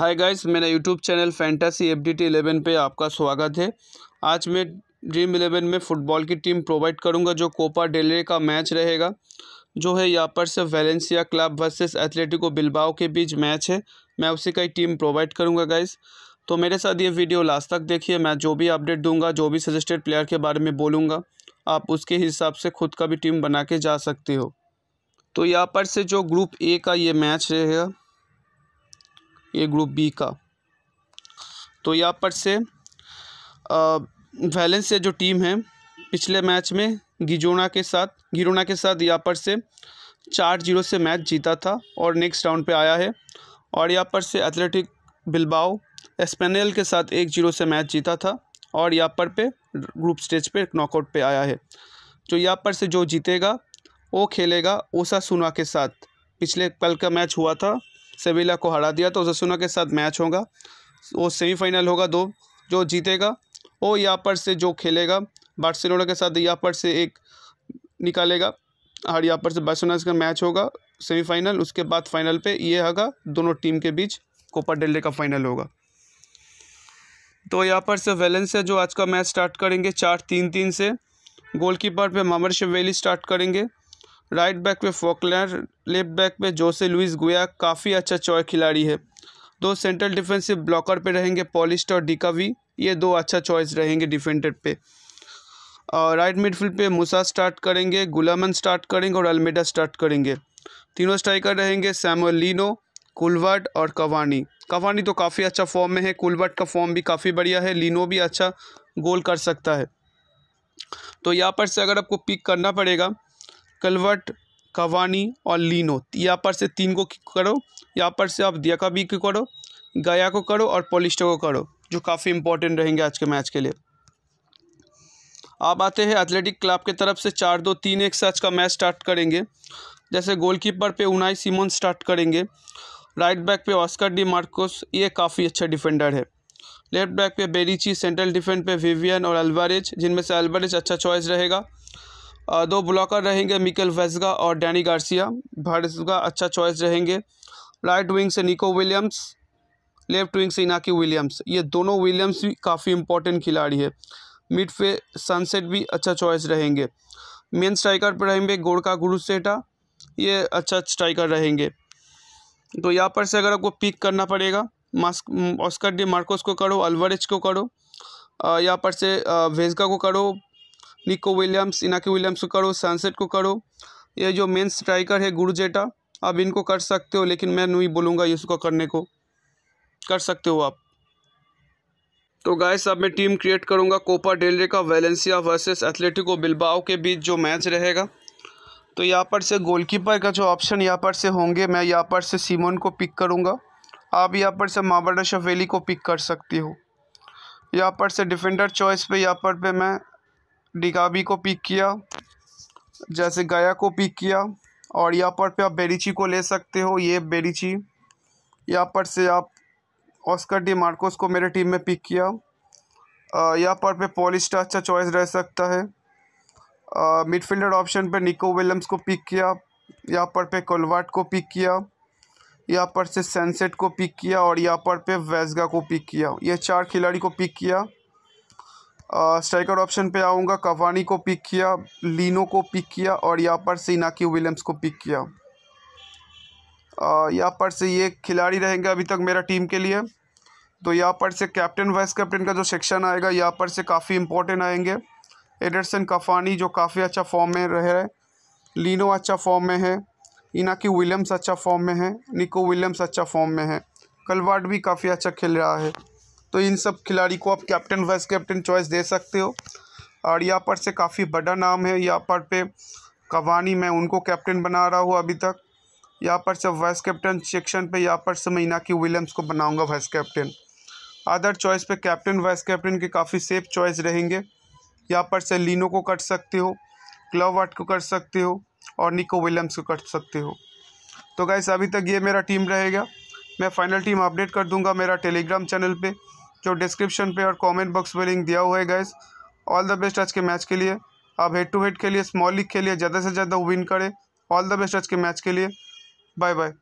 हाय guys मेरा YouTube channel fantasy F D T eleven पर आपका स्वागत है आज मैं ड्रीम इलेवन में फ़ुटबॉल की टीम प्रोवाइड करूंगा जो कोपा डेले का मैच रहेगा जो है यहाँ पर से Valencia club versus Atletico Bilbao के बीच मैच है मैं उसी का ही टीम प्रोवाइड करूँगा गाइज़ तो मेरे साथ ये वीडियो लास्ट तक देखिए मैं जो भी अपडेट दूंगा जो भी सजेस्टेड प्लेयर के बारे में बोलूँगा आप उसके हिसाब से खुद का भी टीम बना के जा सकते हो तो यहाँ पर से जो ग्रुप ए का ये मैच रहेगा ये ग्रुप बी का तो यहाँ पर से वैलेंस से जो टीम है पिछले मैच में गिजोना के साथ गिरोना के साथ यहाँ पर से चार जीरो से मैच जीता था और नेक्स्ट राउंड पे आया है और यहाँ पर से एथलेटिक बिलबाओ एस्पेनल के साथ एक जीरो से मैच जीता था और यहाँ पर पे ग्रुप स्टेज पे नॉकआउट पे आया है जो तो यहाँ पर से जो जीतेगा वो खेलेगा ओसा सुना के साथ पिछले कल का मैच हुआ था सेविला को हरा दिया तो ओसासुना के साथ मैच होगा वो सेमीफाइनल होगा दो जो जीतेगा वो यहाँ पर से जो खेलेगा बार्सिलोना के साथ यहाँ पर से एक निकालेगा और यहाँ पर से बार्सिलोना का मैच होगा सेमीफाइनल उसके बाद फाइनल पे ये होगा दोनों टीम के बीच कोपा डेल्डे का फाइनल होगा तो यहाँ पर से वेलेंसिया जो आज का मैच स्टार्ट करेंगे चार तीन तीन से गोलकीपर पे मामर शिवेली स्टार्ट करेंगे राइट बैक पे फोकलैंड लेफ्ट बैक पे जोसे लुइस गुया काफ़ी अच्छा चॉय खिलाड़ी है दो सेंट्रल डिफेंसिव ब्लॉकर पे रहेंगे पॉलिस्ट और डिकावी ये दो अच्छा चॉइस रहेंगे डिफेंडर पे और राइट मिडफील्ड पे मुसा स्टार्ट करेंगे गुलामन स्टार्ट करेंगे और अलमेडा स्टार्ट करेंगे तीनों स्ट्राइकर रहेंगे सैमोलिनो कुलवर्ट और कवानी कवानी तो काफ़ी अच्छा फॉर्म में है कुलवर्ट का फॉर्म भी काफ़ी बढ़िया है लिनो भी अच्छा गोल कर सकता है तो यहाँ पर से अगर आपको पिक करना पड़ेगा कलवट कवानी और लीनो यहाँ पर से तीन को करो यहाँ पर से आप दिया का भी करो गया को करो और पोलिस्टर को करो जो काफ़ी इंपॉर्टेंट रहेंगे आज के मैच के लिए आप आते हैं एथलेटिक क्लब के तरफ से चार दो तीन एक से आज का मैच स्टार्ट करेंगे जैसे गोलकीपर पे उनाई सिमोन स्टार्ट करेंगे राइट बैक पे ऑस्कर डी मार्कोस ये काफ़ी अच्छा डिफेंडर है लेफ्ट बैक पे बेरीची सेंट्रल डिफेंड पे विवियन और अल्वारेज जिनमें से अल्वारेज अच्छा चॉइस रहेगा दो ब्लॉकर रहेंगे मिकेल वेस्गा और डैनी गार्सिया का अच्छा चॉइस रहेंगे राइट विंग से निको विलियम्स लेफ्ट विंग से इनाकी विलियम्स ये दोनों विलियम्स भी काफ़ी इंपॉर्टेंट खिलाड़ी है मिड फे सनसेट भी अच्छा चॉइस रहेंगे मेन स्ट्राइकर पर रहेंगे गोड़का गुरुसेटा ये अच्छा स्ट्राइकर रहेंगे तो यहाँ पर से अगर आपको पिक करना पड़ेगा मास्क ऑस्कर डी मार्कोस को करो अलवरेज को करो यहाँ पर से वेजगा को करो निको विलियम्स इनाकी विलियम्स को करो सनसेट को करो ये जो मेन स्ट्राइकर है गुरुजेटा आप इनको कर सकते हो लेकिन मैं नहीं बोलूँगा इसको करने को कर सकते हो आप तो गाय अब मैं टीम क्रिएट करूँगा कोपा डेलरे का वैलेंसिया वर्सेस एथलेटिको बिल्बाओ के बीच जो मैच रहेगा तो यहाँ पर से गोलकीपर का जो ऑप्शन यहाँ पर से होंगे मैं यहाँ पर से सीमोन को पिक करूँगा आप यहाँ पर से माबाडा शफेली को पिक कर सकती हो यहाँ पर से डिफेंडर चॉइस पे यहाँ पर पे मैं डिगाबी को पिक किया जैसे गया को पिक किया और यहाँ पर पे आप बेरीची को ले सकते हो ये बेरीची यहाँ पर से आप ऑस्कर डी मार्कोस को मेरे टीम में पिक किया यहाँ पर पे पॉलिस्टा अच्छा चॉइस रह सकता है मिडफील्डर ऑप्शन पे निको विलियम्स को पिक किया यहाँ पर पे कोलवाट को पिक किया यहाँ पर से सनसेट को पिक किया और यहाँ पर पे वेजगा को पिक किया ये चार खिलाड़ी को पिक किया स्ट्राइकर ऑप्शन पे आऊँगा कवानी को पिक किया लीनो को पिक किया और यहाँ पर से इनाकी विलियम्स को पिक किया यहाँ पर से ये खिलाड़ी रहेंगे अभी तक मेरा टीम के लिए तो यहाँ पर से कैप्टन वाइस कैप्टन का जो सेक्शन आएगा यहाँ पर से काफ़ी इंपॉर्टेंट आएंगे एडरसन कफानी जो काफ़ी अच्छा फॉर्म में रह रहे लीनो अच्छा फॉर्म में है इनाकी विलियम्स अच्छा फॉर्म में है निको विलियम्स अच्छा फॉर्म में है कलवाड भी काफ़ी अच्छा खेल रहा है तो इन सब खिलाड़ी को आप कैप्टन वाइस कैप्टन चॉइस दे सकते हो और यहाँ पर से काफ़ी बड़ा नाम है यहाँ पर पे कवानी मैं उनको कैप्टन बना रहा हूँ अभी तक यहाँ पर से वाइस कैप्टन सेक्शन पे यहाँ पर से मैं की विलियम्स को बनाऊंगा वाइस कैप्टन अदर चॉइस पे कैप्टन वाइस कैप्टन के काफ़ी सेफ चॉइस रहेंगे यहाँ पर से लीनो को कर सकते हो क्लब वाट को कर सकते हो और निको विलियम्स को कर सकते हो तो गैस अभी तक ये मेरा टीम रहेगा मैं फाइनल टीम अपडेट कर दूंगा मेरा टेलीग्राम चैनल पर जो डिस्क्रिप्शन पे और कमेंट बॉक्स में लिंक दिया हुआ है गैस ऑल द बेस्ट आज के मैच के लिए आप हेड टू हेड के लिए स्मॉल लीग के लिए ज़्यादा से ज़्यादा विन करें ऑल द बेस्ट आज के मैच के लिए बाय बाय